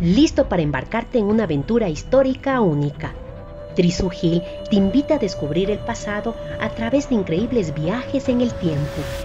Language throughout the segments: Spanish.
listo para embarcarte en una aventura histórica única. Trisugil te invita a descubrir el pasado a través de increíbles viajes en el tiempo.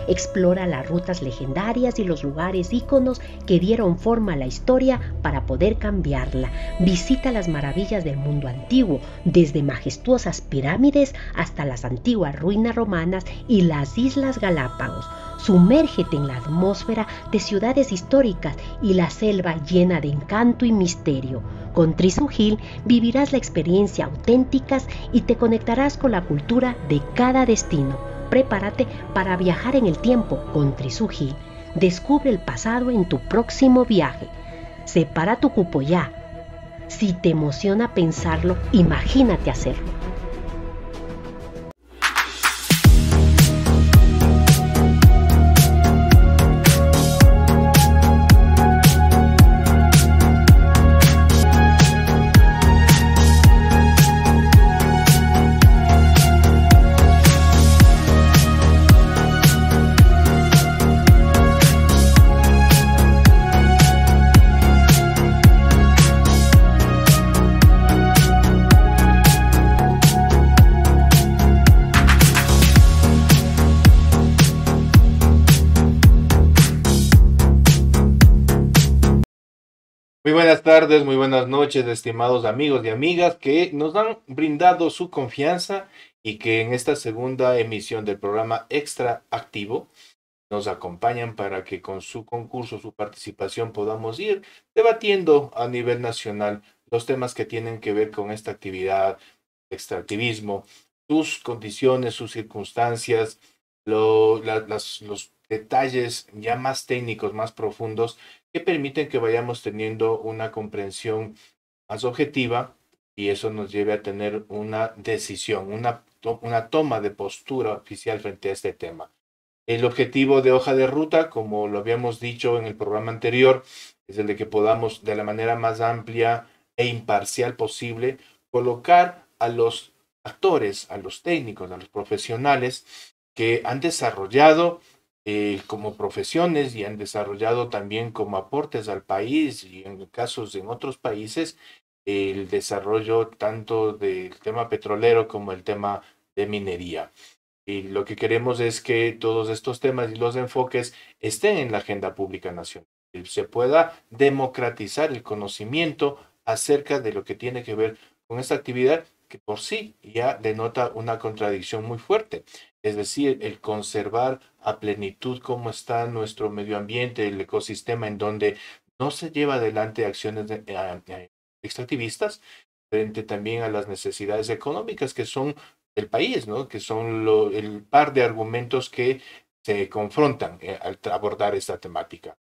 Explora las rutas legendarias y los lugares íconos que dieron forma a la historia para poder cambiarla. Visita las maravillas del mundo antiguo, desde majestuosas pirámides hasta las antiguas ruinas romanas y las Islas Galápagos. Sumérgete en la atmósfera de ciudades históricas y la selva llena de encanto y misterio. Con Trisugil vivirás la experiencia auténticas y te conectarás con la cultura de cada destino. Prepárate para viajar en el tiempo con Trisugil. Descubre el pasado en tu próximo viaje. Separa tu cupo ya. Si te emociona pensarlo, imagínate hacerlo. Muy buenas tardes, muy buenas noches, estimados amigos y amigas que nos han brindado su confianza y que en esta segunda emisión del programa Extra Activo nos acompañan para que con su concurso, su participación, podamos ir debatiendo a nivel nacional los temas que tienen que ver con esta actividad, extractivismo, sus condiciones, sus circunstancias, los detalles ya más técnicos, más profundos que permiten que vayamos teniendo una comprensión más objetiva y eso nos lleve a tener una decisión, una, una toma de postura oficial frente a este tema. El objetivo de hoja de ruta, como lo habíamos dicho en el programa anterior, es el de que podamos de la manera más amplia e imparcial posible colocar a los actores, a los técnicos, a los profesionales que han desarrollado eh, como profesiones y han desarrollado también como aportes al país y en casos en otros países el desarrollo tanto del tema petrolero como el tema de minería. Y lo que queremos es que todos estos temas y los enfoques estén en la agenda pública nacional, que se pueda democratizar el conocimiento acerca de lo que tiene que ver con esta actividad que por sí ya denota una contradicción muy fuerte es decir, el conservar a plenitud cómo está nuestro medio ambiente, el ecosistema, en donde no se lleva adelante acciones eh, eh, extractivistas, frente también a las necesidades económicas que son el país, ¿no? que son el par de argumentos que se confrontan eh, al abordar esta temática.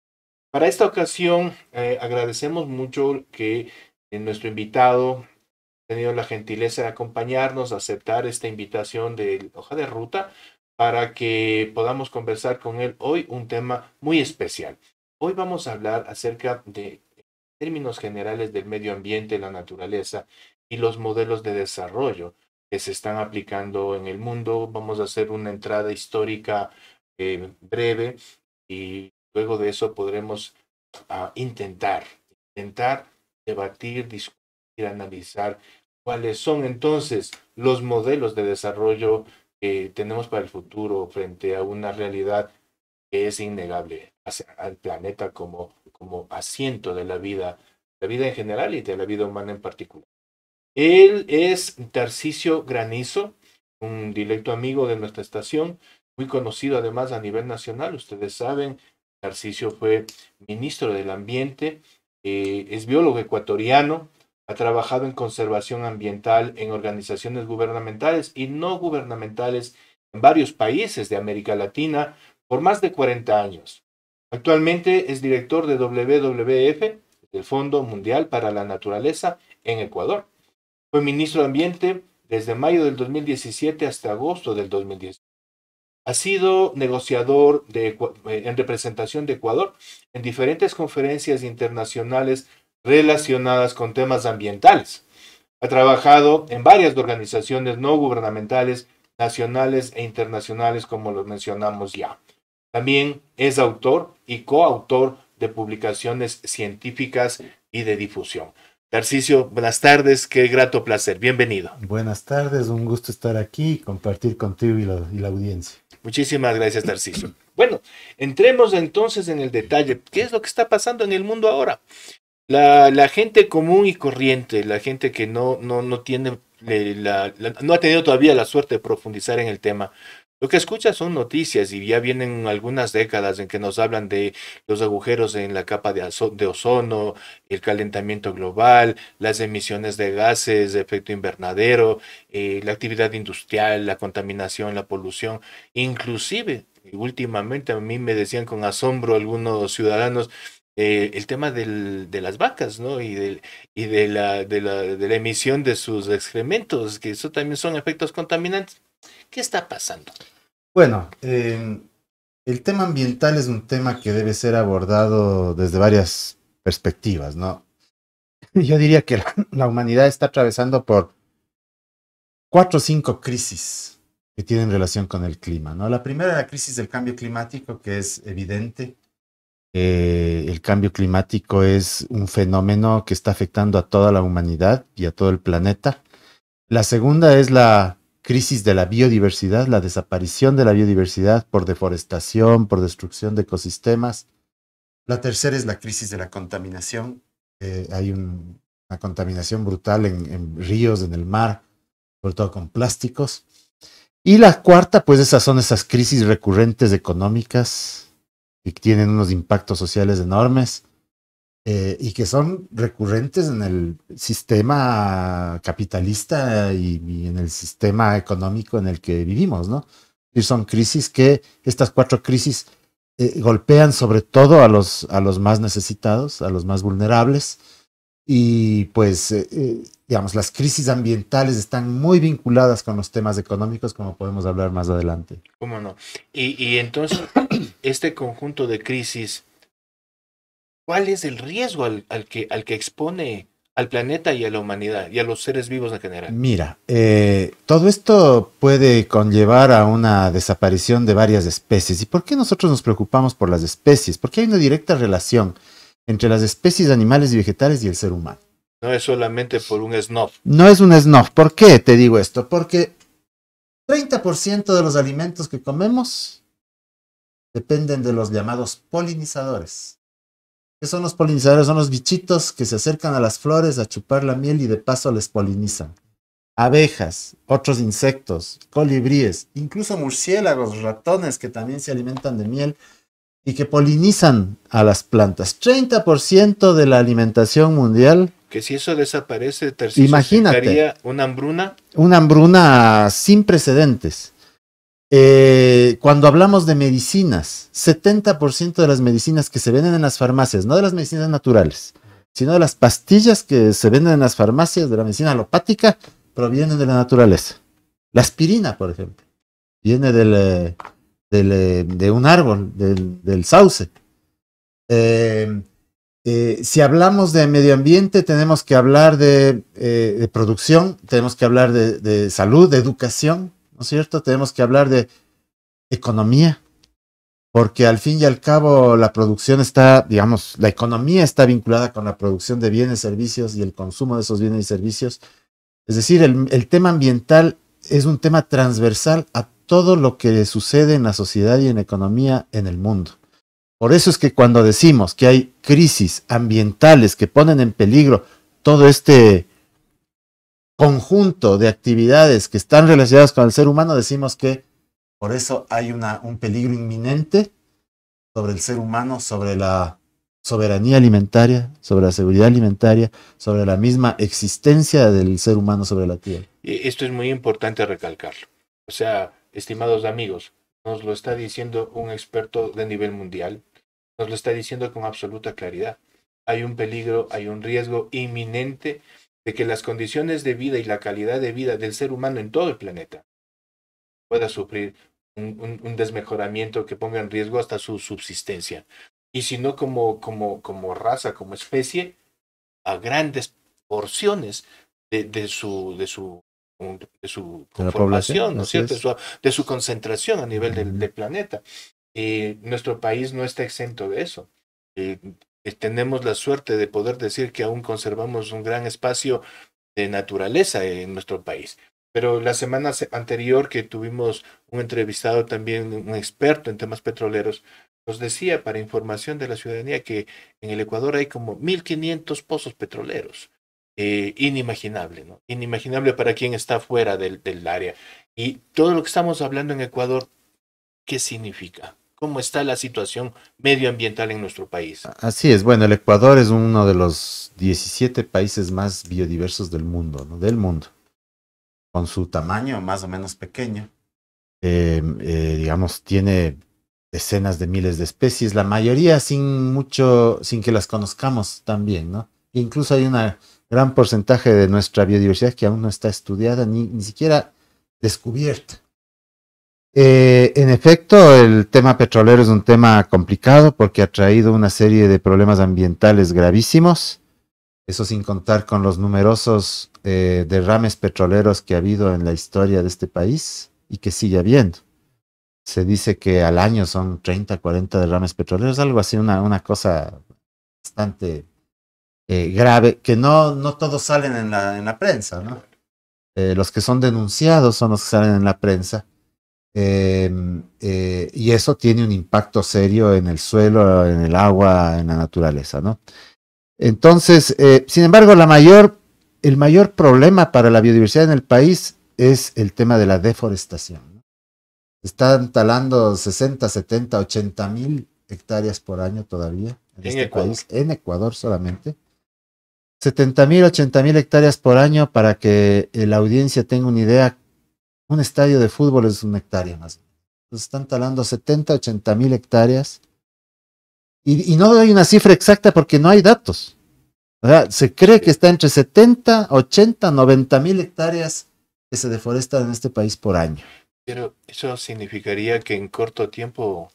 Para esta ocasión, agradecemos mucho que nuestro invitado tenido la gentileza de acompañarnos, aceptar esta invitación de Hoja de Ruta para que podamos conversar con él hoy un tema muy especial. Hoy vamos a hablar acerca de términos generales del medio ambiente, la naturaleza y los modelos de desarrollo que se están aplicando en el mundo. Vamos a hacer una entrada histórica eh, breve y luego de eso podremos ah, intentar, intentar debatir, discutir, analizar cuáles son entonces los modelos de desarrollo que tenemos para el futuro frente a una realidad que es innegable al planeta como, como asiento de la vida, la vida en general y de la vida humana en particular. Él es Tarcisio Granizo, un directo amigo de nuestra estación, muy conocido además a nivel nacional. Ustedes saben, Tarcisio fue ministro del Ambiente, eh, es biólogo ecuatoriano, ha trabajado en conservación ambiental en organizaciones gubernamentales y no gubernamentales en varios países de América Latina por más de 40 años. Actualmente es director de WWF, el Fondo Mundial para la Naturaleza, en Ecuador. Fue ministro de Ambiente desde mayo del 2017 hasta agosto del 2019. Ha sido negociador en representación de Ecuador en diferentes conferencias internacionales relacionadas con temas ambientales. Ha trabajado en varias organizaciones no gubernamentales, nacionales e internacionales, como los mencionamos ya. También es autor y coautor de publicaciones científicas y de difusión. Tarcisio, buenas tardes, qué grato placer, bienvenido. Buenas tardes, un gusto estar aquí y compartir contigo y la, y la audiencia. Muchísimas gracias, Tarcisio. Bueno, entremos entonces en el detalle. ¿Qué es lo que está pasando en el mundo ahora? La, gente común y corriente, la gente que no, no, tiene no ha tenido todavía la suerte de profundizar en el tema. Lo que escucha son noticias y ya vienen algunas décadas en que nos hablan de los agujeros en la capa de, ozono, el calentamiento global, las emisiones de gases de efecto invernadero, eh, la actividad industrial, la contaminación, la polución, inclusive últimamente a mí me decían con asombro algunos ciudadanos, eh, el tema de las vacas, ¿no? Y, del, y de, la, de, la, emisión de sus excrementos, que eso también son efectos contaminantes. ¿Qué está pasando? Bueno, em, el tema ambiental es un tema que debe ser abordado desde varias perspectivas, ¿no? Yo diría que la, humanidad está atravesando por cuatro o cinco crisis que tienen relación con el clima, ¿no? La primera, es la crisis del cambio climático, que es evidente, eh, el cambio climático es un fenómeno que está afectando a toda la humanidad y a todo el planeta. La segunda es la crisis de la biodiversidad, la desaparición de la biodiversidad por deforestación, por destrucción de ecosistemas. La tercera es la crisis de la contaminación. Eh, hay una contaminación brutal en, en ríos, en el mar, sobre todo con plásticos. Y la cuarta, pues esas son esas crisis recurrentes económicas, que tienen unos impactos sociales enormes eh, y que son recurrentes en el sistema capitalista y, en el sistema económico en el que vivimos, ¿no? Y son crisis que, estas cuatro crisis eh, golpean sobre todo a los, a los más necesitados, a los más vulnerables, y pues, eh, eh, digamos, las crisis ambientales están muy vinculadas con los temas económicos, como podemos hablar más adelante. ¿Cómo no? Y, y entonces, este conjunto de crisis, ¿cuál es el riesgo al, al, que, al que expone al planeta y a la humanidad y a los seres vivos en general? Mira, eh, todo esto puede conllevar a una desaparición de varias especies. ¿Y por qué nosotros nos preocupamos por las especies? Porque hay una directa relación entre las especies animales y vegetales y el ser humano. No es solamente por un snob. No es un snob. ¿Por qué te digo esto? Porque 30% de los alimentos que comemos dependen de los llamados polinizadores. ¿Qué son los polinizadores? Son los bichitos que se acercan a las flores a chupar la miel y de paso les polinizan. Abejas, otros insectos, colibríes, incluso murciélagos, ratones que también se alimentan de miel y que polinizan a las plantas. 30% de la alimentación mundial. Que si eso desaparece, tercero, imagínate una hambruna. Una hambruna sin precedentes. Eh, cuando hablamos de medicinas, 70% de las medicinas que se venden en las farmacias, no de las medicinas naturales, sino de las pastillas que se venden en las farmacias de la medicina alopática, provienen de la naturaleza. La aspirina, por ejemplo, viene del, eh, eh, de un árbol, del, sauce. Eh, eh, si hablamos de medio ambiente, tenemos que hablar de, producción, tenemos que hablar de, salud, de educación, ¿no es cierto? Tenemos que hablar de economía, porque al fin y al cabo la producción está, digamos, la economía está vinculada con la producción de bienes, servicios y el consumo de esos bienes y servicios. Es decir, el, el tema ambiental es un tema transversal a todo lo que sucede en la sociedad y en la economía en el mundo. Por eso es que cuando decimos que hay crisis ambientales que ponen en peligro todo este conjunto de actividades que están relacionadas con el ser humano, decimos que por eso hay un peligro inminente sobre el ser humano, sobre la soberanía alimentaria, sobre la seguridad alimentaria, sobre la misma existencia del ser humano sobre la Tierra. Esto es muy importante recalcarlo. O sea, estimados amigos, nos lo está diciendo un experto de nivel mundial, nos lo está diciendo con absoluta claridad. Hay un peligro, hay un riesgo inminente de que las condiciones de vida y la calidad de vida del ser humano en todo el planeta pueda sufrir un, desmejoramiento que ponga en riesgo hasta su subsistencia. Y si no como, como, como raza, como especie, a grandes porciones de, de, su, de su de su población, ¿no cierto? De, su, concentración a nivel del, planeta. Y eh, nuestro país no está exento de eso. Eh, eh, tenemos la suerte de poder decir que aún conservamos un gran espacio de naturaleza en nuestro país. Pero la semana anterior que tuvimos un entrevistado también, un experto en temas petroleros, nos decía para información de la ciudadanía que en el Ecuador hay como 1.500 pozos petroleros. Eh, inimaginable, ¿no? Inimaginable para quien está fuera del, del área. Y todo lo que estamos hablando en Ecuador, ¿qué significa? ¿Cómo está la situación medioambiental en nuestro país? Así es, bueno, el Ecuador es uno de los 17 países más biodiversos del mundo, ¿no? Del mundo. Con su tamaño más o menos pequeño, eh, eh, digamos, tiene decenas de miles de especies, la mayoría sin mucho, sin que las conozcamos también, ¿no? Incluso hay una gran porcentaje de nuestra biodiversidad que aún no está estudiada ni, ni siquiera descubierta. Eh, en efecto, el tema petrolero es un tema complicado porque ha traído una serie de problemas ambientales gravísimos, eso sin contar con los numerosos eh, derrames petroleros que ha habido en la historia de este país y que sigue habiendo. Se dice que al año son 30, 40 derrames petroleros, algo así, una, una cosa bastante eh, grave, que no, no todos salen en la, en la prensa, ¿no? Eh, los que son denunciados son los que salen en la prensa. Em, eh, y eso tiene un impacto serio en el suelo, en el agua, en la naturaleza, ¿no? Entonces, sin embargo, la mayor, el mayor problema para la biodiversidad en el país es el tema de la deforestación están talando 60, 70, 80 mil hectáreas por año todavía en, este país, en Ecuador solamente. 70.000, 80.000 hectáreas por año para que eh, la audiencia tenga una idea. Un estadio de fútbol es un hectárea más. Entonces están talando 70, ochenta mil hectáreas. Y, no doy una cifra exacta porque no hay datos. se cree que está entre setenta, ochenta, noventa mil hectáreas que se deforestan en este país por año. Pero eso significaría que en corto tiempo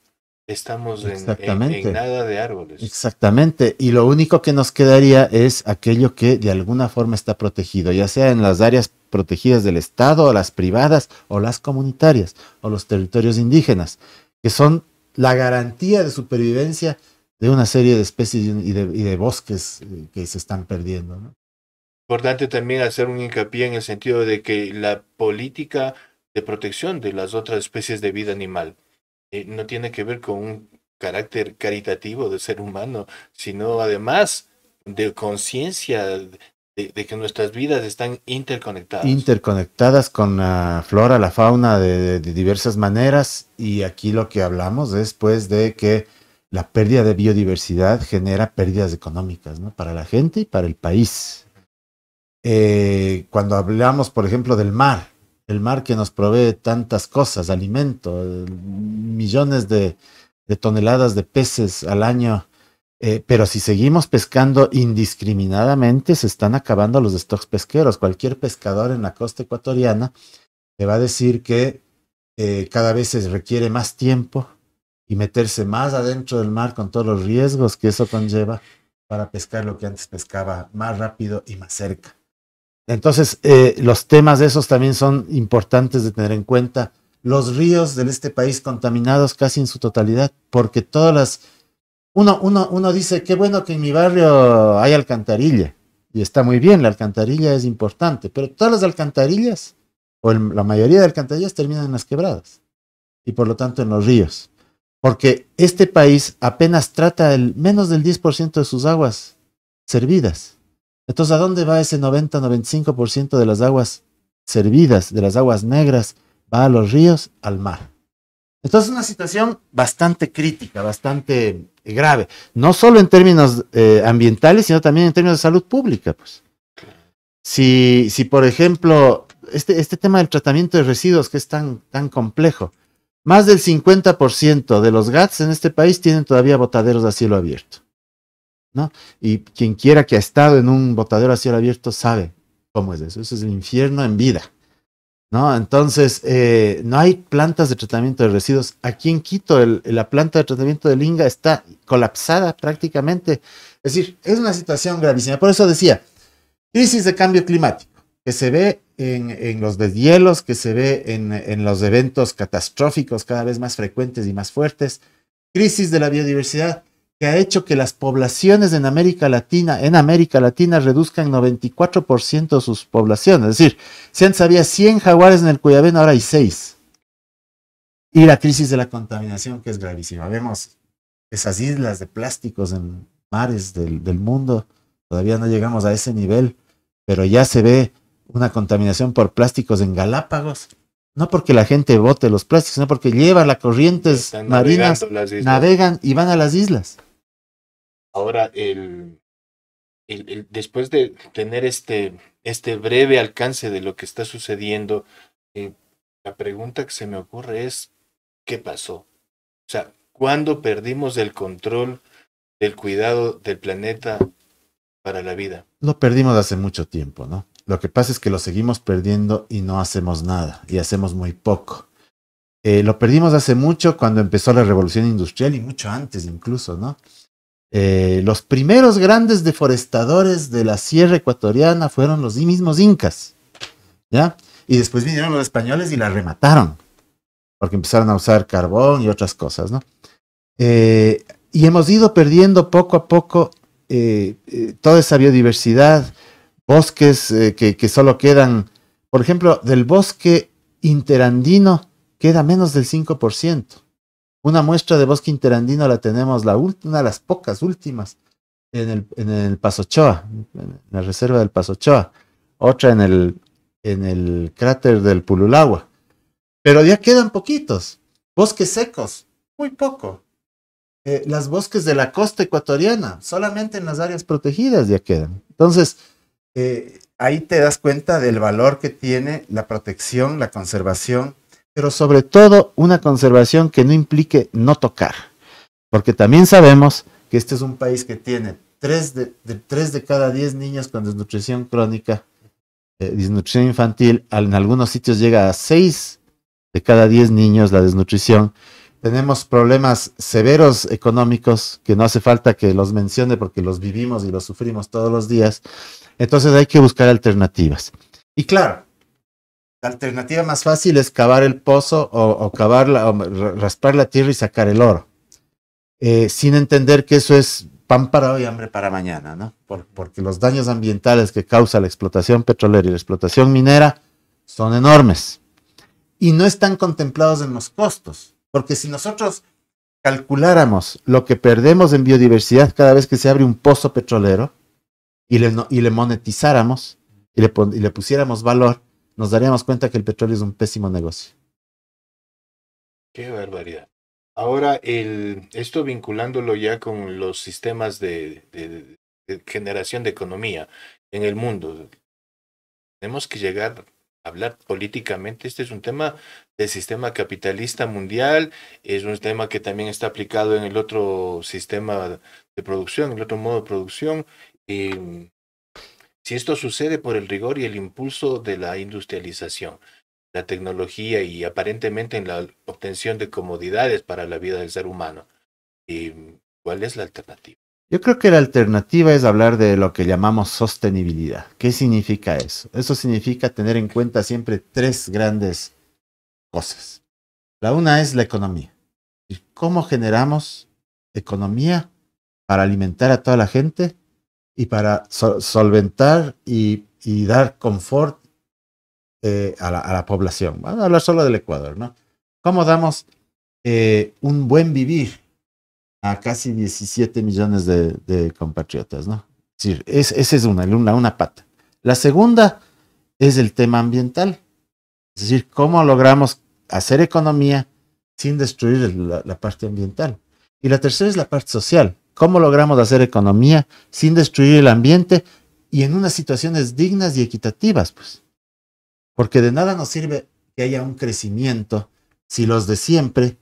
Estamos en, nada de árboles. Exactamente. Y lo único que nos quedaría es aquello que de alguna forma está protegido, ya sea en las áreas protegidas del Estado, o las privadas, o las comunitarias, o los territorios indígenas, que son la garantía de supervivencia de una serie de especies y de, bosques eh, que se están perdiendo. Importante también hacer un hincapié en el sentido de que la política de protección de las otras especies de vida animal eh, no tiene que ver con un carácter caritativo de ser humano, sino además de conciencia de, que nuestras vidas están interconectadas. Interconectadas con la flora, la fauna de, diversas maneras y aquí lo que hablamos es pues, de que la pérdida de biodiversidad genera pérdidas económicas ¿no? para la gente y para el país. Eh, cuando hablamos, por ejemplo, del mar, el mar que nos provee tantas cosas, alimento, millones de, toneladas de peces al año. Eh, pero si seguimos pescando indiscriminadamente, se están acabando los stocks pesqueros. Cualquier pescador en la costa ecuatoriana te va a decir que eh, cada vez se requiere más tiempo y meterse más adentro del mar con todos los riesgos que eso conlleva para pescar lo que antes pescaba más rápido y más cerca. Entonces, eh, los temas de esos también son importantes de tener en cuenta. Los ríos de este país contaminados casi en su totalidad, porque todas las... Uno, uno, dice, qué bueno que en mi barrio hay alcantarilla, y está muy bien, la alcantarilla es importante, pero todas las alcantarillas, o la mayoría de alcantarillas, terminan en las quebradas, y por lo tanto en los ríos, porque este país apenas trata el menos del 10% de sus aguas servidas. Entonces, ¿a dónde va ese 90-95% de las aguas servidas, de las aguas negras? Va a los ríos, al mar. Entonces, es una situación bastante crítica, bastante grave, no solo en términos eh, ambientales, sino también en términos de salud pública. Pues. Si, por ejemplo, este, este, tema del tratamiento de residuos que es tan, tan complejo, más del 50% de los GATS en este país tienen todavía botaderos a cielo abierto. ¿no? Y quien quiera que ha estado en un botadero a cielo abierto sabe cómo es eso. Eso es el infierno en vida. ¿No? Entonces, eh, no hay plantas de tratamiento de residuos. Aquí en Quito, la planta de tratamiento de linga está colapsada prácticamente. Es decir, es una situación gravísima. Por eso decía, crisis de cambio climático, que se ve en, los deshielos, que se ve en los eventos catastróficos cada vez más frecuentes y más fuertes. Crisis de la biodiversidad, que ha hecho que las poblaciones en América Latina, en América Latina, reduzcan 94% sus poblaciones. Es decir, si antes había 100 jaguares en el Cuyabén, ahora hay 6. Y la crisis de la contaminación, que es gravísima. Vemos esas islas de plásticos en mares del, mundo. Todavía no llegamos a ese nivel, pero ya se ve una contaminación por plásticos en Galápagos no porque la gente bote los plásticos, sino porque lleva las corrientes marinas, navegan y van a las islas. Ahora, el, el, después de tener este, este breve alcance de lo que está sucediendo, eh, la pregunta que se me ocurre es, ¿qué pasó? O sea, ¿cuándo perdimos el control del cuidado del planeta para la vida? Lo perdimos hace mucho tiempo, ¿no? Lo que pasa es que lo seguimos perdiendo y no hacemos nada, y hacemos muy poco. Eh, lo perdimos hace mucho cuando empezó la revolución industrial y mucho antes incluso, ¿no? Eh, los primeros grandes deforestadores de la sierra ecuatoriana fueron los mismos incas, ¿ya? Y después vinieron los españoles y la remataron, porque empezaron a usar carbón y otras cosas, ¿no? Eh, y hemos ido perdiendo poco a poco eh, toda esa biodiversidad, bosques que, que solo quedan, por ejemplo, del bosque interandino queda menos del 5%. Una muestra de bosque interandino la tenemos, la una de las pocas últimas, en el, Pasochoa, en la reserva del Pasochoa. Otra en el, cráter del Pululagua. Pero ya quedan poquitos. Bosques secos, muy poco. Eh, las bosques de la costa ecuatoriana, solamente en las áreas protegidas ya quedan. Entonces, eh, ahí te das cuenta del valor que tiene la protección, la conservación pero sobre todo una conservación que no implique no tocar, porque también sabemos que este es un país que tiene 3 de, de cada 10 niños con desnutrición crónica, eh, desnutrición infantil, en algunos sitios llega a 6 de cada 10 niños la desnutrición. Tenemos problemas severos económicos que no hace falta que los mencione porque los vivimos y los sufrimos todos los días. Entonces hay que buscar alternativas. Y claro, la alternativa más fácil es cavar el pozo o, raspar la tierra y sacar el oro, eh, sin entender que eso es pan para hoy, y hambre para mañana, ¿no? porque los daños ambientales que causa la explotación petrolera y la explotación minera son enormes y no están contemplados en los costos, porque si nosotros calculáramos lo que perdemos en biodiversidad cada vez que se abre un pozo petrolero y le, monetizáramos y le pusiéramos valor, nos daríamos cuenta que el petróleo es un pésimo negocio. Qué barbaridad. Ahora, el, esto vinculándolo ya con los sistemas de, de, de, generación de economía en el mundo, tenemos que llegar a hablar políticamente. Este es un tema del sistema capitalista mundial, es un tema que también está aplicado en el otro sistema de producción, el otro modo de producción. Y si esto sucede por el rigor y el impulso de la industrialización, la tecnología y aparentemente en la obtención de comodidades para la vida del ser humano, ¿y mm, ¿cuál es la alternativa? Yo creo que la alternativa es hablar de lo que llamamos sostenibilidad. ¿Qué significa eso? Eso significa tener en cuenta siempre tres grandes cosas. La una es la economía. y ¿Cómo generamos economía para alimentar a toda la gente? y para solventar y, dar confort eh, a, la, población. Vamos a hablar solo del Ecuador, ¿no? ¿Cómo damos eh, un buen vivir a casi 17 millones de, compatriotas, ¿no? Es decir, esa es una, una, una pata. La segunda es el tema ambiental. Es decir, cómo logramos hacer economía sin destruir la parte ambiental. Y la tercera es la parte social. ¿Cómo logramos hacer economía sin destruir el ambiente y en unas situaciones dignas y equitativas? Pues? Porque de nada nos sirve que haya un crecimiento si los de siempre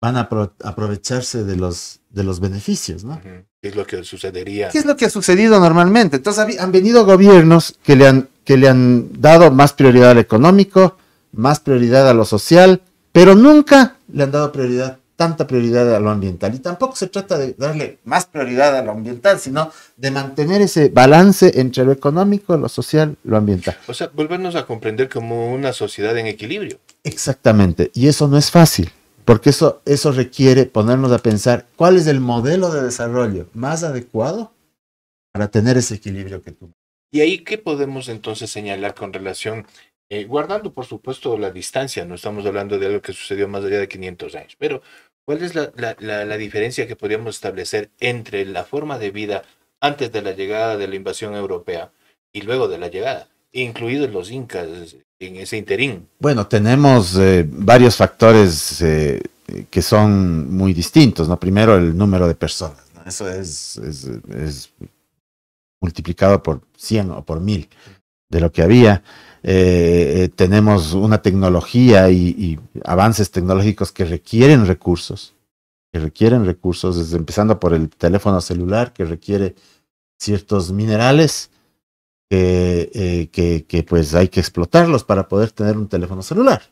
van a aprovecharse de los, de los beneficios, ¿no? ¿Qué es lo que sucedería? ¿Qué es lo que ha sucedido normalmente? Entonces han venido gobiernos que le han, que le han dado más prioridad al económico, más prioridad a lo social, pero nunca le han dado prioridad tanta prioridad a lo ambiental. Y tampoco se trata de darle más prioridad a lo ambiental, sino de mantener ese balance entre lo económico, lo social, lo ambiental. O sea, volvernos a comprender como una sociedad en equilibrio. Exactamente, y eso no es fácil, porque eso, eso requiere ponernos a pensar cuál es el modelo de desarrollo más adecuado para tener ese equilibrio que tú. Y ahí, ¿qué podemos entonces señalar con relación eh, guardando por supuesto la distancia, no estamos hablando de algo que sucedió más allá de 500 años, pero ¿Cuál es la, diferencia que podríamos establecer entre la forma de vida antes de la llegada de la invasión europea y luego de la llegada, incluidos los incas en ese interín? Bueno, tenemos eh, varios factores eh, que son muy distintos. ¿no? Primero, el número de personas. Eso es, es multiplicado por 100 o por 1000 de lo que había. Eh, eh, tenemos una tecnología y, avances tecnológicos que requieren recursos, que requieren recursos, desde empezando por el teléfono celular, que requiere ciertos minerales que, eh, que, que pues hay que explotarlos para poder tener un teléfono celular.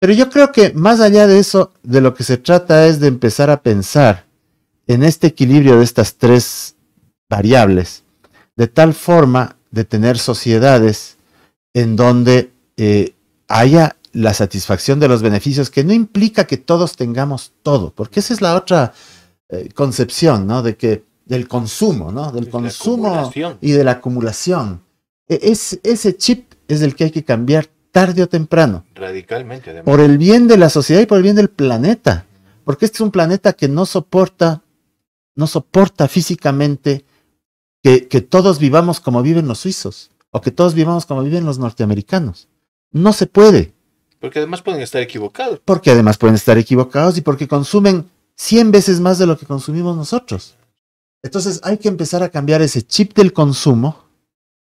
Pero yo creo que más allá de eso, de lo que se trata es de empezar a pensar en este equilibrio de estas tres variables, de tal forma de tener sociedades en donde eh, haya la satisfacción de los beneficios, que no implica que todos tengamos todo, porque esa es la otra eh, concepción, ¿no? De que del consumo, ¿no? Del consumo y de la acumulación. E, es, ese chip es el que hay que cambiar tarde o temprano. Radicalmente, Por el bien de la sociedad y por el bien del planeta. Porque este es un planeta que no soporta, no soporta físicamente que, todos vivamos como viven los suizos o que todos vivamos como viven los norteamericanos. No se puede. Porque además pueden estar equivocados. Porque además pueden estar equivocados y porque consumen 100 veces más de lo que consumimos nosotros. Entonces hay que empezar a cambiar ese chip del consumo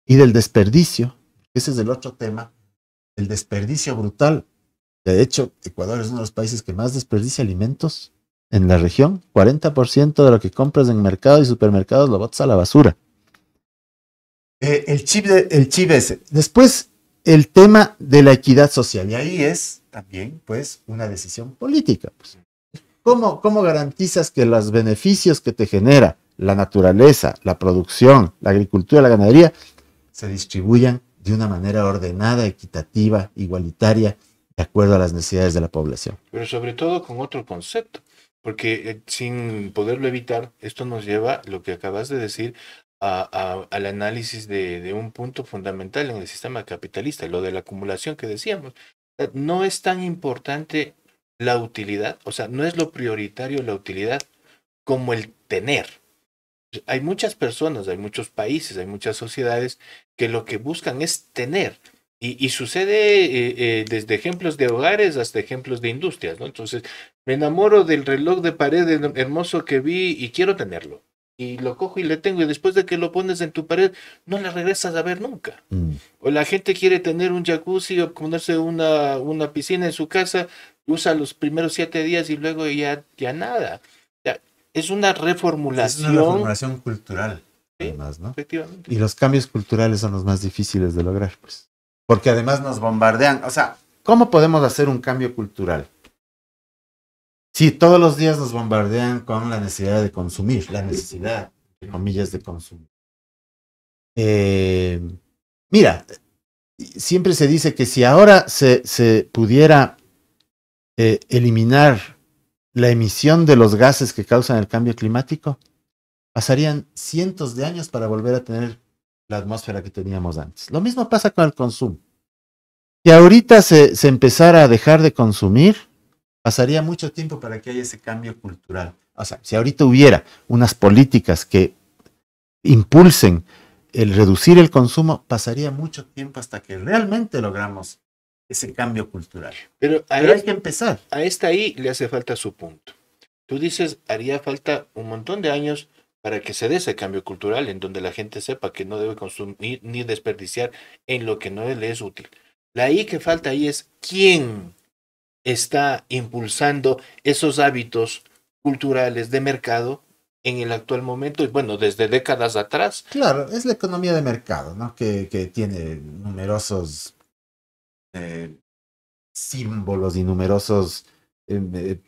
y del desperdicio. Ese es el otro tema, el desperdicio brutal. De hecho, Ecuador es uno de los países que más desperdicia alimentos en la región, 40% de lo que compras en mercados y supermercados lo botas a la basura. Eh, el, chip el chip ese. Después, el tema de la equidad social. Y ahí es también, pues, una decisión política. Pues. ¿Cómo, ¿Cómo garantizas que los beneficios que te genera la naturaleza, la producción, la agricultura, la ganadería, se distribuyan de una manera ordenada, equitativa, igualitaria, de acuerdo a las necesidades de la población? Pero sobre todo con otro concepto porque eh, sin poderlo evitar, esto nos lleva, lo que acabas de decir, al análisis de, de, un punto fundamental en el sistema capitalista, lo de la acumulación que decíamos. No es tan importante la utilidad, o sea, no es lo prioritario la utilidad como el tener. Hay muchas personas, hay muchos países, hay muchas sociedades que lo que buscan es tener, y, sucede eh, eh, desde ejemplos de hogares hasta ejemplos de industrias, ¿no? Entonces, me enamoro del reloj de pared hermoso que vi y quiero tenerlo. Y lo cojo y le tengo, y después de que lo pones en tu pared, no la regresas a ver nunca. Mm. O la gente quiere tener un jacuzzi o ponerse una, una piscina en su casa, usa los primeros siete días y luego ya, ya nada. es una reformulación. Es una reformulación cultural. Además, Efectivamente. Y los cambios culturales son los más difíciles de lograr, pues porque además nos bombardean. O sea, ¿cómo podemos hacer un cambio cultural? Si todos los días nos bombardean con la necesidad de consumir, la necesidad, de comillas, de consumir. Eh, mira, siempre se dice que si ahora se, pudiera eh, eliminar la emisión de los gases que causan el cambio climático, pasarían cientos de años para volver a tener la atmósfera que teníamos antes. Lo mismo pasa con el consumo. Si ahorita se, empezara a dejar de consumir, pasaría mucho tiempo para que haya ese cambio cultural. O sea, si ahorita hubiera unas políticas que impulsen el reducir el consumo, pasaría mucho tiempo hasta que realmente logramos ese cambio cultural. Pero, Pero hay este que empezar. A esta ahí le hace falta su punto. Tú dices, haría falta un montón de años para que se dé ese cambio cultural en donde la gente sepa que no debe consumir ni desperdiciar en lo que no le es útil. La I que falta ahí es quién está impulsando esos hábitos culturales de mercado en el actual momento y bueno, desde décadas atrás. Claro, es la economía de mercado, ¿no? Que, tiene numerosos eh, símbolos y numerosos eh, eh,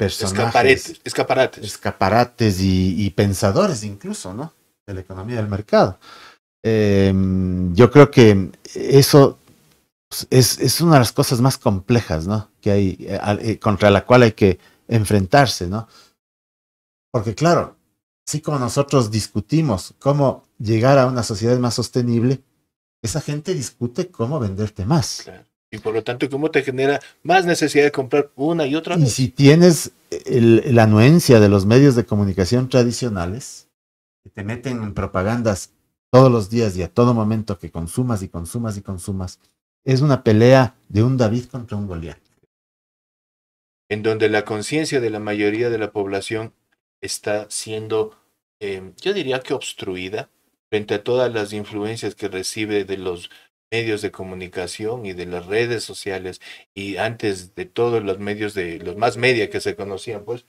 escaparates. y, pensadores incluso, ¿no? De la economía del mercado. Em, yo creo que eso es, una de las cosas más complejas, ¿no? Que hay, eh, contra la cual hay que enfrentarse, ¿no? Porque claro, así como nosotros discutimos cómo llegar a una sociedad más sostenible, esa gente discute cómo venderte más y por lo tanto, ¿cómo te genera más necesidad de comprar una y otra? Y si tienes la anuencia de los medios de comunicación tradicionales, que te meten en propagandas todos los días y a todo momento que consumas y consumas y consumas, es una pelea de un David contra un Goliat. En donde la conciencia de la mayoría de la población está siendo, eh, yo diría que obstruida frente a todas las influencias que recibe de los medios de comunicación y de las redes sociales y antes de todos los medios de los más media que se conocían pues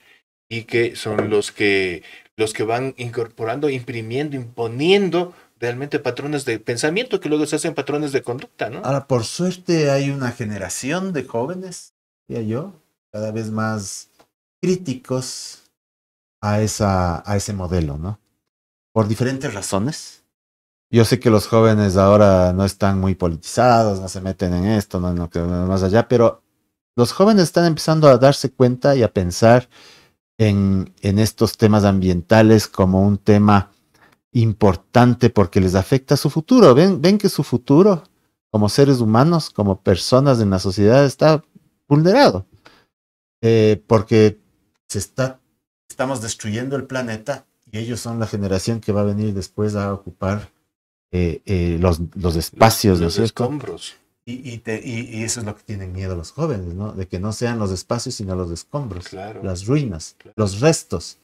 y que son los que los que van incorporando, imprimiendo, imponiendo realmente patrones de pensamiento que luego se hacen patrones de conducta, ¿no? Ahora, por suerte hay una generación de jóvenes, ya yo, cada vez más críticos a esa a ese modelo, ¿no? Por diferentes razones yo sé que los jóvenes ahora no están muy politizados, no se meten en esto, no, en lo que más allá, pero los jóvenes están empezando a darse cuenta y a pensar en, estos temas ambientales como un tema importante porque les afecta su futuro. Ven, ven que su futuro como seres humanos, como personas en la sociedad, está vulnerado. Eh, porque se está, estamos destruyendo el planeta y ellos son la generación que va a venir después a ocupar eh, eh, los, los, espacios, los, escombros. Y, y, eso es lo que tienen miedo los jóvenes, ¿no? De que no sean los espacios, sino los escombros, las ruinas, los restos.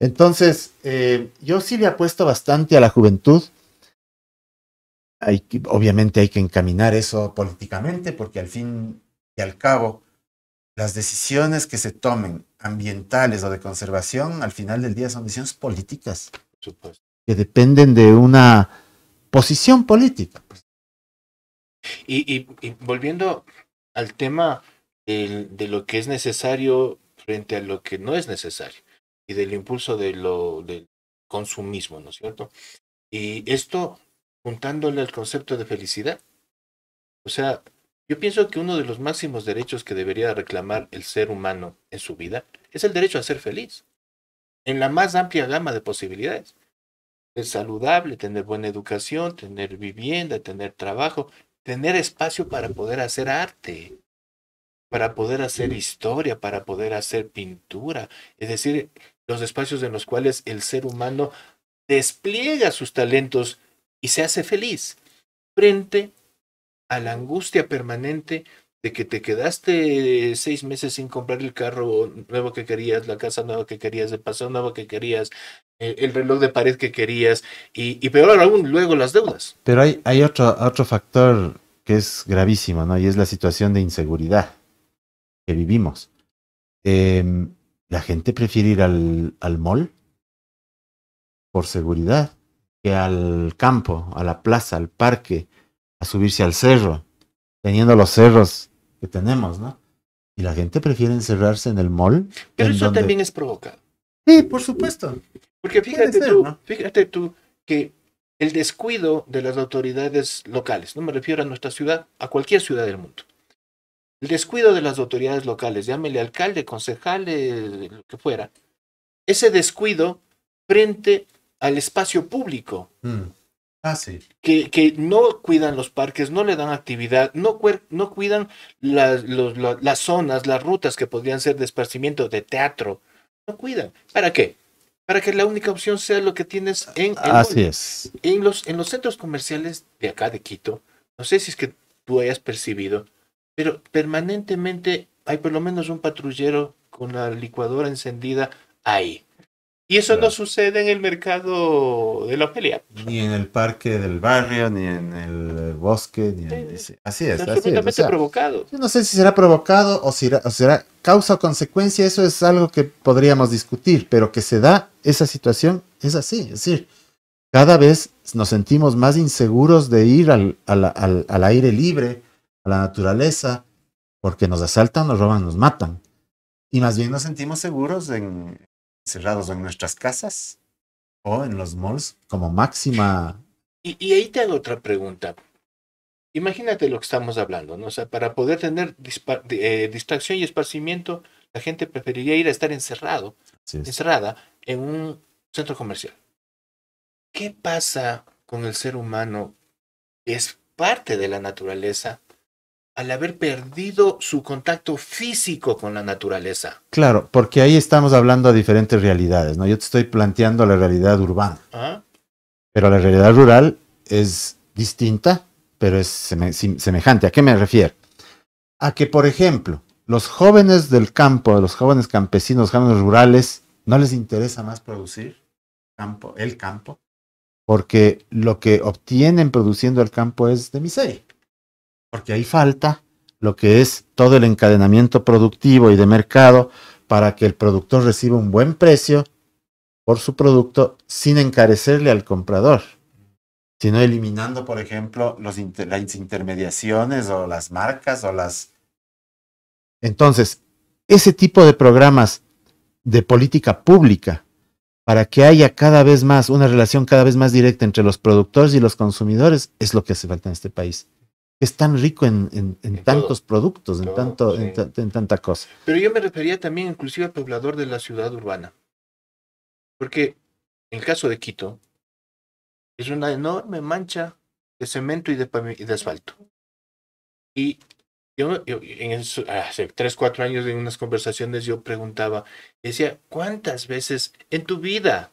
Entonces, eh, yo sí le apuesto bastante a la juventud. Hay que, obviamente hay que encaminar eso políticamente, porque al fin y al cabo, las decisiones que se tomen ambientales o de conservación, al final del día son decisiones políticas. Que dependen de una posición política. Pues. Y, volviendo al tema de lo que es necesario frente a lo que no es necesario y del impulso de lo, del consumismo, ¿no es cierto? Y esto juntándole al concepto de felicidad. O sea, yo pienso que uno de los máximos derechos que debería reclamar el ser humano en su vida es el derecho a ser feliz, en la más amplia gama de posibilidades saludable, tener buena educación, tener vivienda, tener trabajo, tener espacio para poder hacer arte, para poder hacer historia, para poder hacer pintura. Es decir, los espacios en los cuales el ser humano despliega sus talentos y se hace feliz frente a la angustia permanente que te quedaste seis meses sin comprar el carro nuevo que querías, la casa nueva que querías, el paseo nuevo que querías, eh, el, reloj de pared que querías y, peor aún luego las deudas. Pero hay, hay otro, otro factor que es gravísimo, ¿no? Y es la situación de inseguridad que vivimos. Em, la gente prefiere ir al, al mall por seguridad que al campo, a la plaza, al parque, a subirse al cerro, teniendo los cerros que tenemos, ¿no? Y la gente prefiere encerrarse en el mall. Pero eso también es provocado. Sí, por supuesto. Porque fíjate tú, fíjate tú que el descuido de las autoridades locales, no me refiero a nuestra ciudad, a cualquier ciudad del mundo. El descuido de las autoridades locales, llámele alcalde, concejal, lo que fuera, ese descuido frente al espacio público. Mm. Ah, que, no cuidan los parques, no le dan actividad, no, no cuidan las, las, zonas, las rutas que podrían ser de esparcimiento, de teatro. No cuidan. ¿Para qué? Para que la única opción sea lo que tienes en En los, en los centros comerciales de acá de Quito, no sé si es que tú hayas percibido, pero permanentemente hay por lo menos un patrullero con la licuadora encendida ahí. Y eso no sucede en el mercado de la pelea Ni en el parque del barrio, ni en el bosque, ni así es. así es. provocado. Yo no sé si será provocado o, si será, causa o consecuencia, eso es algo que podríamos discutir, pero que se da esa situación es así. Es decir, cada vez nos sentimos más inseguros de ir al, al, al aire libre, a la naturaleza, porque nos asaltan, nos roban, nos matan. Y más bien nos sentimos seguros en, ¿Encerrados en nuestras casas o en los malls como máxima. Y, ahí te hago otra pregunta. Imagínate lo que estamos hablando, ¿no? O sea, para poder tener eh, distracción y esparcimiento, la gente preferiría ir a estar encerrado, encerrada en un centro comercial. ¿Qué pasa con el ser humano? Es parte de la naturaleza al haber perdido su contacto físico con la naturaleza. Claro, porque ahí estamos hablando de diferentes realidades, ¿no? Yo te estoy planteando la realidad urbana, ah. pero la realidad rural es distinta, pero es semejante. ¿A qué me refiero? A que, por ejemplo, los jóvenes del campo, los jóvenes campesinos, los jóvenes rurales, no les interesa más producir campo, el campo, porque lo que obtienen produciendo el campo es de miseria porque ahí falta lo que es todo el encadenamiento productivo y de mercado para que el productor reciba un buen precio por su producto sin encarecerle al comprador, sino eliminando, por ejemplo, las intermediaciones o las marcas o las... Entonces, ese tipo de programas de política pública para que haya cada vez más una relación cada vez más directa entre los productores y los consumidores es lo que hace falta en este país es tan rico en, tantos productos, en, tanto, en, tanta cosa. Pero yo me refería también inclusive al poblador de la ciudad urbana. Porque en el caso de Quito, es una enorme mancha de cemento y de, asfalto. Y yo, en hace tres, cuatro años en unas conversaciones yo preguntaba, decía, ¿cuántas veces en tu vida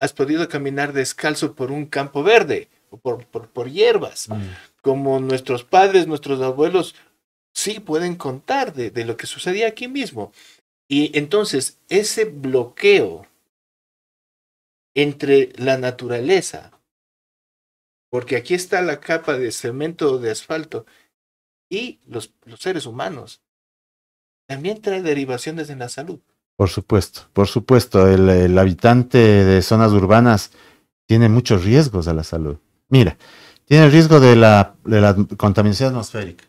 has podido caminar descalzo por un campo verde? por, hierbas, mm. como nuestros padres, nuestros abuelos, sí pueden contar de, lo que sucedía aquí mismo. Y entonces ese bloqueo entre la naturaleza, porque aquí está la capa de cemento de asfalto, y los, seres humanos, también trae derivaciones en la salud. Por supuesto, por supuesto, el habitante de zonas urbanas tiene muchos riesgos a la salud. Mira, tiene el riesgo de la, contaminación atmosférica.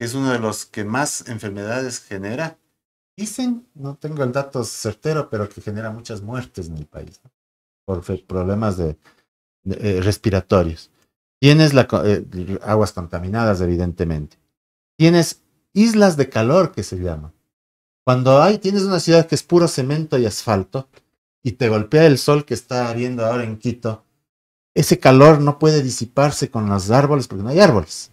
Es uno de los que más enfermedades genera. Dicen, no tengo el dato certero, pero que genera muchas muertes en el país por problemas de, eh, respiratorios. Tienes eh, aguas contaminadas, evidentemente. Tienes islas de calor que se llaman. Cuando hay, tienes una ciudad que es puro cemento y asfalto y te golpea el sol que está abriendo ahora en Quito, ese calor no puede disiparse con los árboles porque no hay árboles.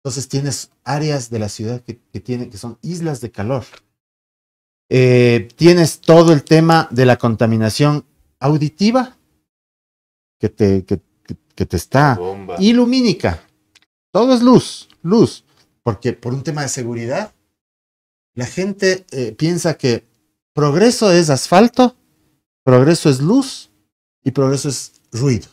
Entonces tienes áreas de la ciudad que, tienen, que son islas de calor. Eh, tienes todo el tema de la contaminación auditiva que te, está Todo es luz, luz, porque por un tema de seguridad, la gente eh, piensa que progreso es asfalto, progreso es luz y progreso es ruido.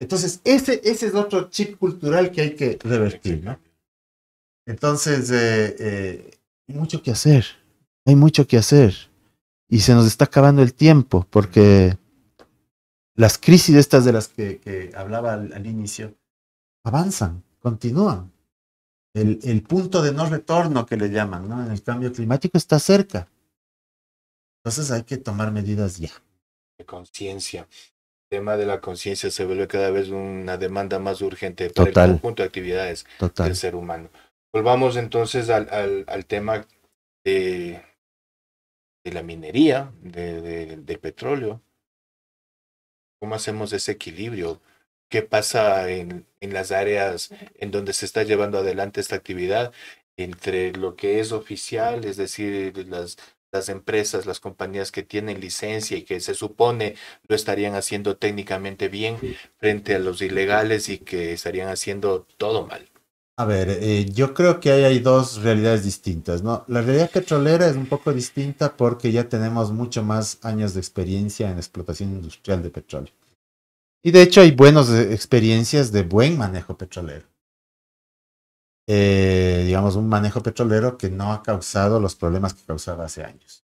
Entonces, ese, ese es otro chip cultural que hay que revertir, ¿no? Entonces, eh, eh, hay mucho que hacer, hay mucho que hacer. Y se nos está acabando el tiempo, porque las crisis estas de las que, hablaba al, al, inicio, avanzan, continúan. El, el, punto de no retorno que le llaman, ¿no? En el cambio climático está cerca. Entonces hay que tomar medidas ya. De conciencia tema de la conciencia se vuelve cada vez una demanda más urgente para el conjunto de actividades del ser humano. Volvamos entonces al, al, tema de, de, la minería, de, petróleo. ¿Cómo hacemos ese equilibrio? ¿Qué pasa en, en las áreas en donde se está llevando adelante esta actividad entre lo que es oficial, es decir, las las empresas, las compañías que tienen licencia y que se supone lo estarían haciendo técnicamente bien frente a los ilegales y que estarían haciendo todo mal? A ver, eh, yo creo que ahí hay dos realidades distintas, ¿no? La realidad petrolera es un poco distinta porque ya tenemos mucho más años de experiencia en explotación industrial de petróleo. Y de hecho hay buenas experiencias de buen manejo petrolero. Eh, digamos, un manejo petrolero que no ha causado los problemas que causaba hace años.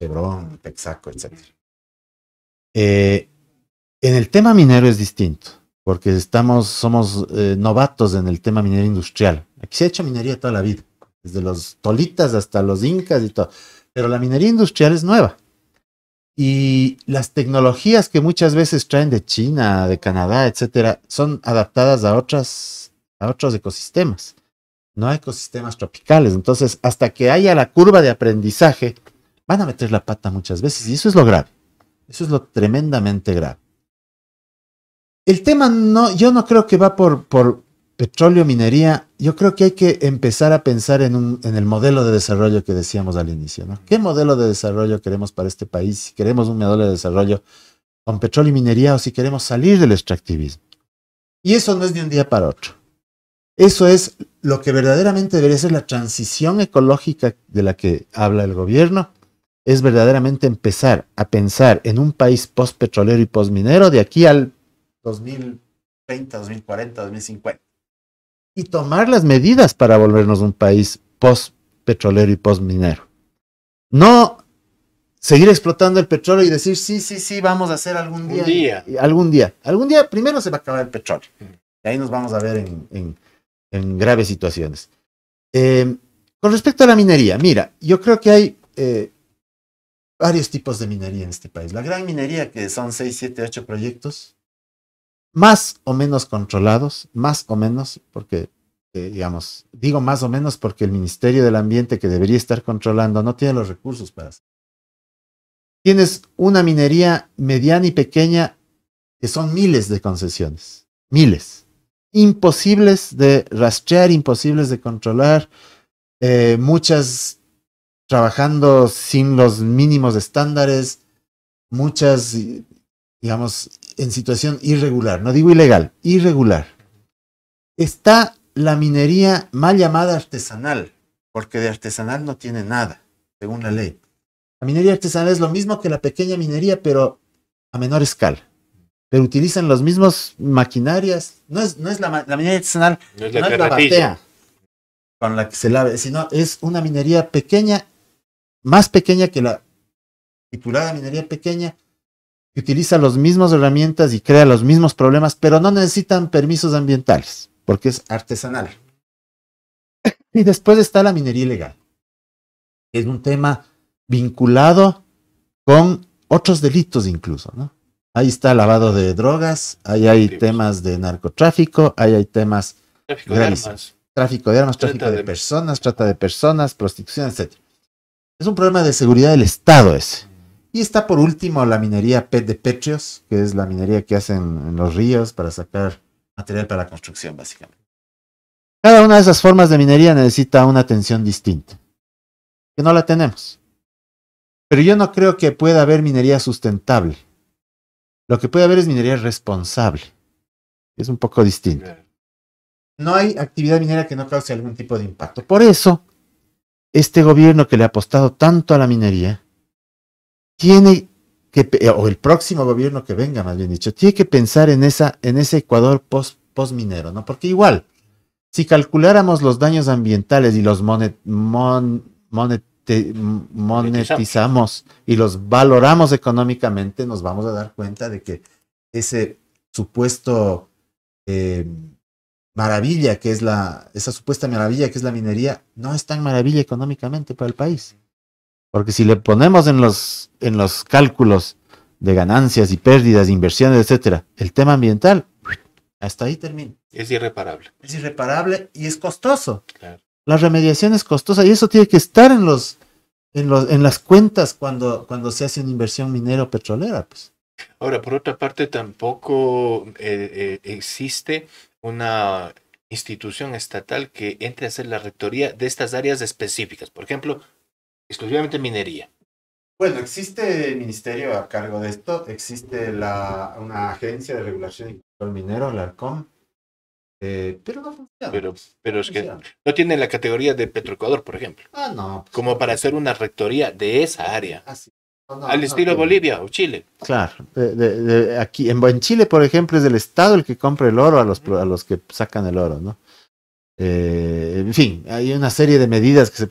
Hebrón, Texaco, etc. Eh, en el tema minero es distinto, porque estamos, somos eh, novatos en el tema minero industrial. Aquí se ha hecho minería toda la vida, desde los tolitas hasta los incas y todo. Pero la minería industrial es nueva. Y las tecnologías que muchas veces traen de China, de Canadá, etcétera, son adaptadas a otras a otros ecosistemas, no a ecosistemas tropicales. Entonces, hasta que haya la curva de aprendizaje, van a meter la pata muchas veces y eso es lo grave. Eso es lo tremendamente grave. El tema no, yo no creo que va por, petróleo, minería. Yo creo que hay que empezar a pensar en, el modelo de desarrollo que decíamos al inicio. ¿no? ¿Qué modelo de desarrollo queremos para este país? Si queremos un modelo de desarrollo con petróleo y minería o si queremos salir del extractivismo. Y eso no es de un día para otro. Eso es lo que verdaderamente debería ser la transición ecológica de la que habla el gobierno. Es verdaderamente empezar a pensar en un país post-petrolero y post-minero de aquí al 2030, 2040, 2050. Y tomar las medidas para volvernos un país post-petrolero y post-minero. No seguir explotando el petróleo y decir, sí, sí, sí, vamos a hacer algún día. Algún día. Algún día primero se va a acabar el petróleo. Mm. Y ahí nos vamos a ver en en graves situaciones. Em, con respecto a la minería, mira, yo creo que hay eh, varios tipos de minería en este país. La gran minería, que son 6, 7, 8 proyectos, más o menos controlados, más o menos, porque, eh, digamos, digo más o menos porque el Ministerio del Ambiente que debería estar controlando no tiene los recursos para hacerlo. Tienes una minería mediana y pequeña que son miles de concesiones, miles imposibles de rastrear, imposibles de controlar, eh, muchas trabajando sin los mínimos estándares, muchas, digamos, en situación irregular, no digo ilegal, irregular. Está la minería mal llamada artesanal, porque de artesanal no tiene nada, según la ley. La minería artesanal es lo mismo que la pequeña minería, pero a menor escala pero utilizan las mismas maquinarias. No es, no es la, minería artesanal, no es la, con la que se lave, sino es una minería pequeña, más pequeña que la titulada minería pequeña, que utiliza las mismas herramientas y crea los mismos problemas, pero no necesitan permisos ambientales, porque es artesanal. Y después está la minería ilegal. Es un tema vinculado con otros delitos incluso, ¿no? Ahí está lavado de drogas, ahí hay temas de narcotráfico, ahí hay temas... de armas. Tráfico de armas, tráfico de, personas, trata de personas, prostitución, etc. Es un problema de seguridad del Estado ese. Y está por último la minería de Petrios... que es la minería que hacen en los ríos para sacar material para la construcción, básicamente. Cada una de esas formas de minería necesita una atención distinta, que no la tenemos. Pero yo no creo que pueda haber minería sustentable. Lo que puede haber es minería responsable. Es un poco distinto. No hay actividad minera que no cause algún tipo de impacto. Por eso, este gobierno que le ha apostado tanto a la minería, tiene que, eh, o el próximo gobierno que venga, más bien dicho, tiene que pensar en, esa, en ese Ecuador post, minero, ¿no? Porque igual, si calculáramos los daños ambientales y los monetarios, monetizamos y los valoramos económicamente, nos vamos a dar cuenta de que ese supuesto eh, maravilla que es la, esa supuesta maravilla que es la minería, no es tan maravilla económicamente para el país. Porque si le ponemos en los, en los cálculos de ganancias y pérdidas, inversiones, etcétera, el tema ambiental, hasta ahí termina. Es irreparable. Es irreparable y es costoso. Claro. La remediación es costosa y eso tiene que estar en los, en, los, en las cuentas cuando, cuando se hace una inversión minero petrolera, pues. Ahora, por otra parte, tampoco eh, eh, existe una institución estatal que entre a hacer la rectoría de estas áreas específicas, por ejemplo, exclusivamente minería. Bueno, existe el ministerio a cargo de esto, existe la, una agencia de regulación y control minero, la ARCOM, eh, pero no funciona. Pero, pero es que no tiene la categoría de Petroecuador, por ejemplo. Ah, no. Pues como para hacer una rectoría de esa área. Ah, al estilo Bolivia o Chile. Claro. aquí, en, Chile, por ejemplo, es el Estado el que compra el oro a los, que sacan el oro, ¿no? Eh, en fin, hay una serie de medidas que se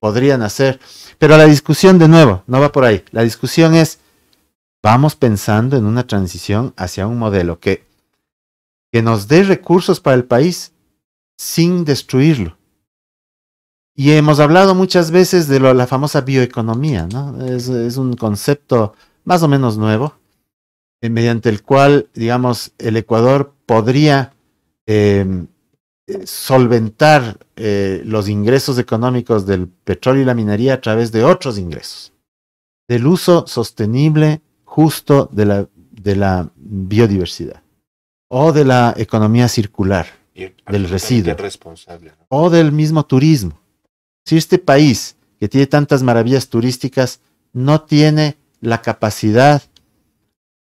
podrían hacer. Pero la discusión, de nuevo, no va por ahí. La discusión es, vamos pensando en una transición hacia un modelo que que nos dé recursos para el país sin destruirlo. Y hemos hablado muchas veces de la famosa bioeconomía, ¿no? Es, un concepto más o menos nuevo, eh, mediante el cual, digamos, el Ecuador podría em, eh, solventar eh, los ingresos económicos del petróleo y la minería a través de otros ingresos, del uso sostenible, justo de la biodiversidad o de la economía circular, del residuo, o del mismo turismo. Si este país, que tiene tantas maravillas turísticas, no tiene la capacidad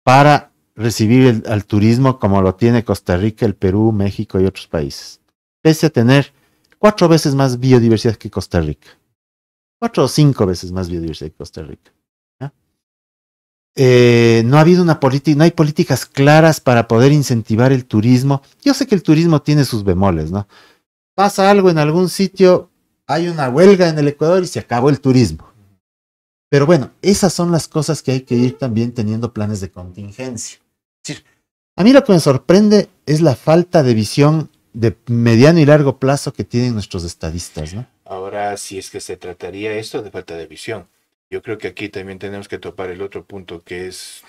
para recibir al turismo como lo tiene Costa Rica, el Perú, México y otros países, pese a tener cuatro veces más biodiversidad que Costa Rica, cuatro o cinco veces más biodiversidad que Costa Rica. Eh, no ha habido una política, no hay políticas claras para poder incentivar el turismo. Yo sé que el turismo tiene sus bemoles, ¿no? Pasa algo en algún sitio, hay una huelga en el Ecuador y se acabó el turismo. Pero bueno, esas son las cosas que hay que ir también teniendo planes de contingencia. a mí lo que me sorprende es la falta de visión de mediano y largo plazo que tienen nuestros estadistas, ¿no? Ahora, sí es que se trataría esto de falta de visión, yo creo que aquí también tenemos que topar el otro punto que es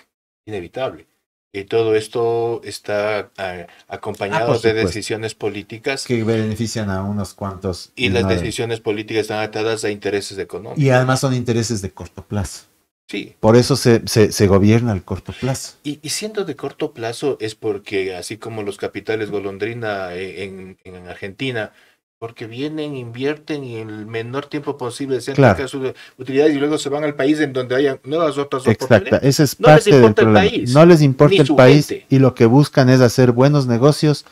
inevitable. Y todo esto está eh, acompañado ah, de decisiones políticas. Que benefician a unos cuantos. Y las decisiones políticas están atadas a intereses económicos. Y además son intereses de corto plazo. Sí. Por eso se, se, gobierna el corto plazo. Y, y, siendo de corto plazo es porque así como los capitales golondrina eh, en, en Argentina porque vienen, invierten y en el menor tiempo posible se claro. sus utilidades y luego se van al país en donde haya nuevas otras Exacto. oportunidades. es no les importa el país. No les importa el país y lo que buscan es hacer buenos negocios,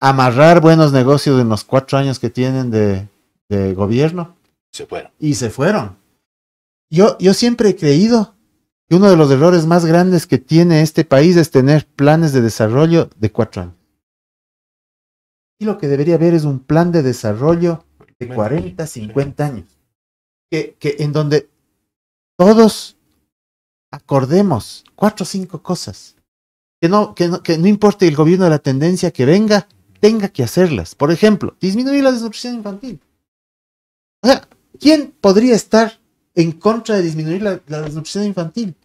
amarrar buenos negocios en los cuatro años que tienen de, de gobierno. Se fueron. Y se fueron. Yo, yo siempre he creído que uno de los errores más grandes que tiene este país es tener planes de desarrollo de cuatro años. Y lo que debería haber es un plan de desarrollo de 40, 50 años. Que, en donde todos acordemos cuatro o cinco cosas. Que no, que, que no importe el gobierno de la tendencia que venga, tenga que hacerlas. Por ejemplo, disminuir la desnutrición infantil. O sea, ¿quién podría estar en contra de disminuir la, la desnutrición infantil?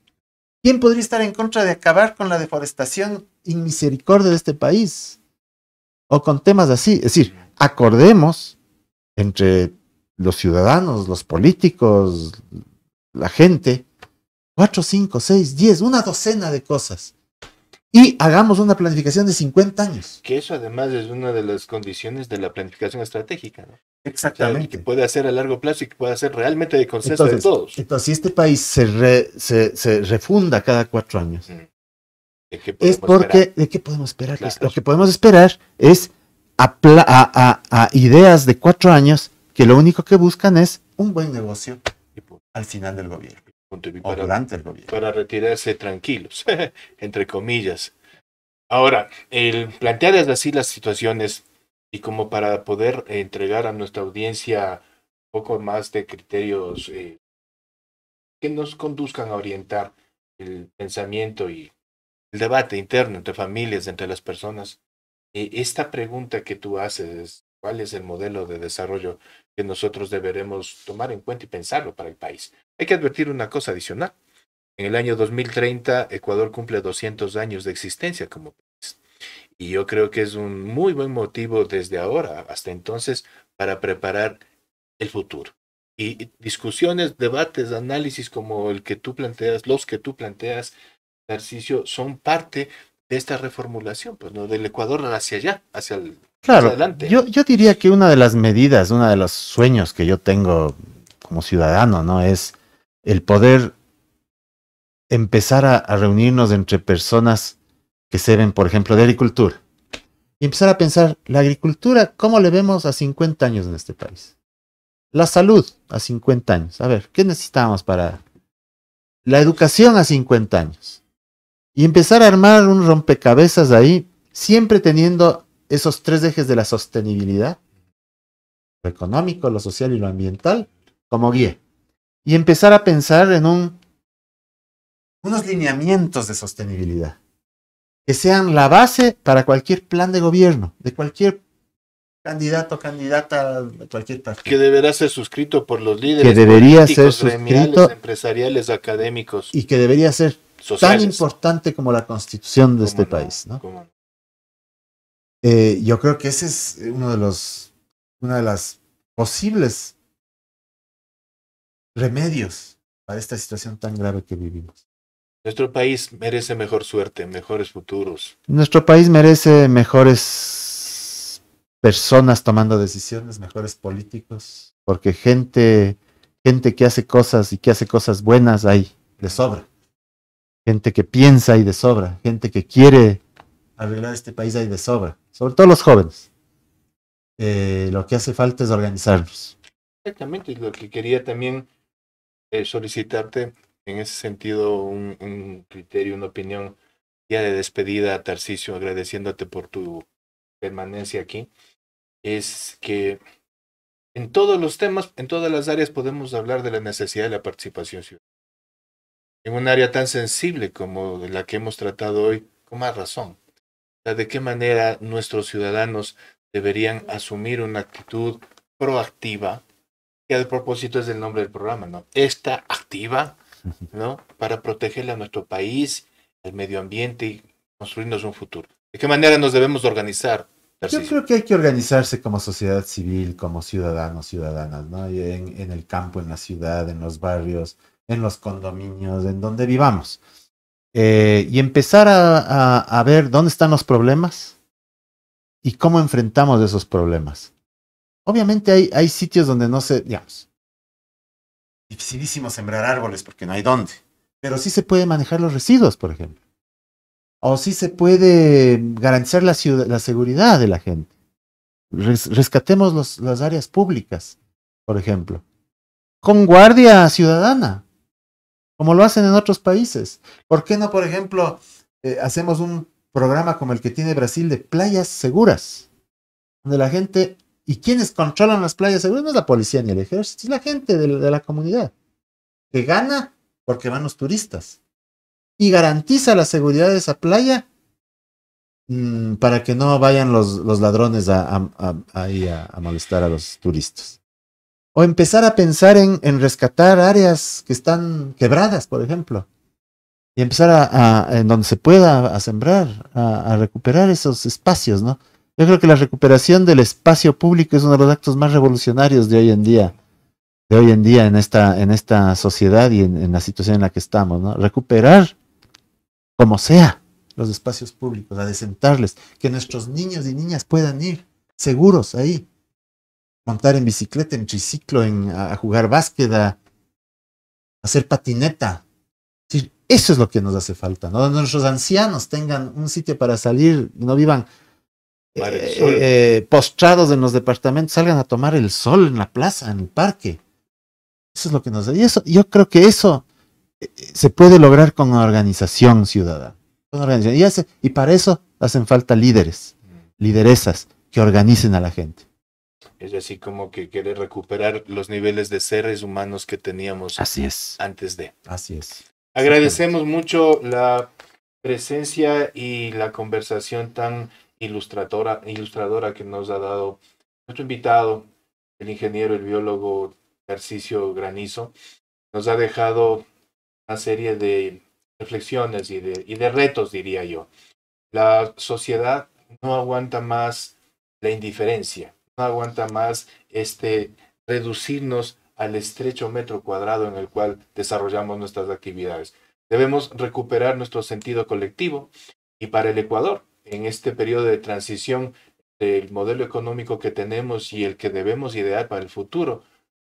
¿Quién podría estar en contra de acabar con la deforestación inmisericordia de este país? o con temas así. Es decir, acordemos entre los ciudadanos, los políticos, la gente, cuatro, cinco, seis, diez, una docena de cosas. Y hagamos una planificación de 50 años. Que eso además es una de las condiciones de la planificación estratégica, Exactamente. que puede hacer a largo plazo y que pueda hacer realmente de consenso de todos. Entonces, si este país se, refunda cada cuatro años, mm es porque, ¿de qué podemos esperar? Lo que podemos esperar es a, ideas de cuatro años que lo único que buscan es un buen negocio al final del gobierno. Para, Para retirarse tranquilos, entre comillas. Ahora, el plantear así las situaciones y como para poder entregar a nuestra audiencia un poco más de criterios eh, que nos conduzcan a orientar el pensamiento y el debate interno entre familias, entre las personas. Y e, esta pregunta que tú haces, ¿cuál es el modelo de desarrollo que nosotros deberemos tomar en cuenta y pensarlo para el país? Hay que advertir una cosa adicional. En el año 2030, Ecuador cumple 200 años de existencia como país. Y yo creo que es un muy buen motivo desde ahora hasta entonces para preparar el futuro. Y discusiones, debates, análisis como el que tú planteas, los que tú planteas, ejercicio son parte de esta reformulación, pues no del Ecuador hacia allá, hacia claro, adelante. Yo, yo diría que una de las medidas, uno de los sueños que yo tengo como ciudadano, ¿no? Es el poder empezar a, reunirnos entre personas que se ven, por ejemplo, de agricultura. Y empezar a pensar, la agricultura, ¿cómo le vemos a 50 años en este país? La salud a 50 años. A ver, ¿qué necesitamos para... La educación a 50 años y empezar a armar un rompecabezas ahí, siempre teniendo esos tres ejes de la sostenibilidad, lo económico, lo social y lo ambiental, como guía. Y empezar a pensar en un, unos lineamientos de sostenibilidad que sean la base para cualquier plan de gobierno, de cualquier candidato, candidata, cualquier Que deberá ser suscrito por los líderes. Que debería ser suscrito. empresariales, académicos. Y que debería ser Tan importante como la constitución de este país, ¿no? Eh, yo creo que ese es uno de los, una de las posibles remedios para esta situación tan grave que vivimos. Nuestro país merece mejor suerte, mejores futuros. Nuestro país merece mejores personas tomando decisiones, mejores políticos, porque gente, gente que hace cosas y que hace cosas buenas hay de sobra gente que piensa y de sobra, gente que quiere arreglar este país ahí de sobra, sobre todo los jóvenes. Eh, lo que hace falta es organizarlos. Exactamente, lo que quería también eh, solicitarte en ese sentido un, un, criterio, una opinión ya de despedida, Tarcicio, agradeciéndote por tu permanencia aquí, es que en todos los temas, en todas las áreas podemos hablar de la necesidad de la participación ciudadana en un área tan sensible como la que hemos tratado hoy, con más razón. sea, ¿De qué manera nuestros ciudadanos deberían asumir una actitud proactiva? Que al propósito es el nombre del programa, ¿no? Esta activa, ¿no? Para protegerle a nuestro país, el medio ambiente y construirnos un futuro. ¿De qué manera nos debemos organizar? Yo creo que hay que organizarse como sociedad civil, como ciudadanos, ciudadanas, ¿no? En, en el campo, en la ciudad, en los barrios, en los condominios, en donde vivamos. Eh, y empezar a, ver dónde están los problemas y cómo enfrentamos esos problemas. Obviamente hay, sitios donde no se, digamos, dificilísimo sembrar árboles porque no hay dónde, pero sí se puede manejar los residuos, por ejemplo. O sí se puede garantizar la, seguridad de la gente. rescatemos las áreas públicas, por ejemplo. Con guardia ciudadana como lo hacen en otros países. ¿Por qué no, por ejemplo, eh, hacemos un programa como el que tiene Brasil de playas seguras, donde la gente, y quienes controlan las playas seguras no es la policía ni el ejército, es la gente de, la comunidad, que gana porque van los turistas y garantiza la seguridad de esa playa mm, para que no vayan los, ladrones a, a molestar a los turistas. O empezar a pensar en, rescatar áreas que están quebradas, por ejemplo. Y empezar a, en donde se pueda, a sembrar, a, recuperar esos espacios, ¿no? Yo creo que la recuperación del espacio público es uno de los actos más revolucionarios de hoy en día, de hoy en día en esta, en esta sociedad y en, la situación en la que estamos, ¿no? Recuperar como sea los espacios públicos, adecentarles, que nuestros niños y niñas puedan ir seguros ahí, montar en bicicleta, en triciclo, a, jugar básquet, hacer patineta. Eso es lo que nos hace falta, ¿no? Nuestros ancianos tengan un sitio para salir, no vivan eh, eh, postrados en los departamentos, salgan a tomar el sol en la plaza, en el parque. Eso es lo que nos da. Y eso, yo creo que eso eh, se puede lograr con organización ciudadana. y para eso hacen falta líderes, mm. lideresas que organicen a la gente. Es así como que quiere recuperar los niveles de seres humanos que teníamos es. antes de. Así es. Agradecemos mucho la presencia y la conversación tan ilustradora, ilustradora que nos ha dado nuestro invitado, el ingeniero, el biólogo Tarcisio Granizo. Nos ha dejado una serie de reflexiones y de, y de retos, diría yo. La sociedad no aguanta más la indiferencia no aguanta más este, reducirnos al estrecho metro cuadrado en el cual desarrollamos nuestras actividades. Debemos recuperar nuestro sentido colectivo y para el Ecuador, en este periodo de transición del modelo económico que tenemos y el que debemos idear para el futuro,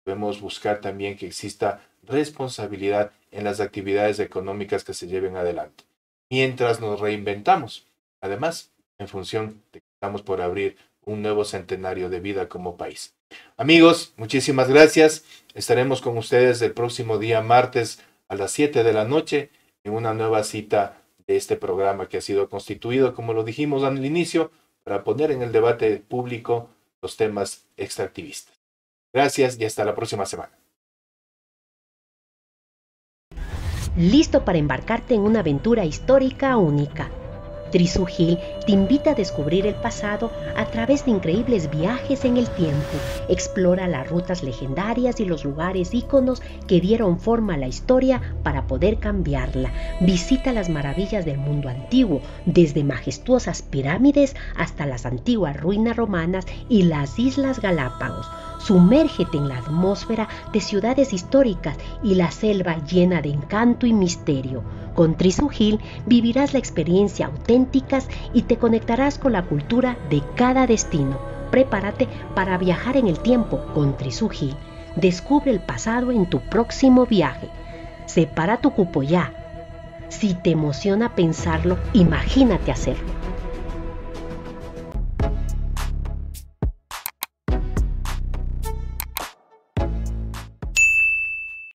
debemos buscar también que exista responsabilidad en las actividades económicas que se lleven adelante, mientras nos reinventamos, además, en función de que estamos por abrir un nuevo centenario de vida como país. Amigos, muchísimas gracias. Estaremos con ustedes el próximo día martes a las 7 de la noche en una nueva cita de este programa que ha sido constituido, como lo dijimos al inicio, para poner en el debate público los temas extractivistas. Gracias y hasta la próxima semana. Listo para embarcarte en una aventura histórica única Trisugil te invita a descubrir el pasado a través de increíbles viajes en el tiempo. Explora las rutas legendarias y los lugares íconos que dieron forma a la historia para poder cambiarla. Visita las maravillas del mundo antiguo, desde majestuosas pirámides hasta las antiguas ruinas romanas y las Islas Galápagos. Sumérgete en la atmósfera de ciudades históricas y la selva llena de encanto y misterio. Con Trisugil vivirás la experiencia auténticas y te conectarás con la cultura de cada destino. Prepárate para viajar en el tiempo con Trisugil. Descubre el pasado en tu próximo viaje. Separa tu cupo ya. Si te emociona pensarlo, imagínate hacerlo.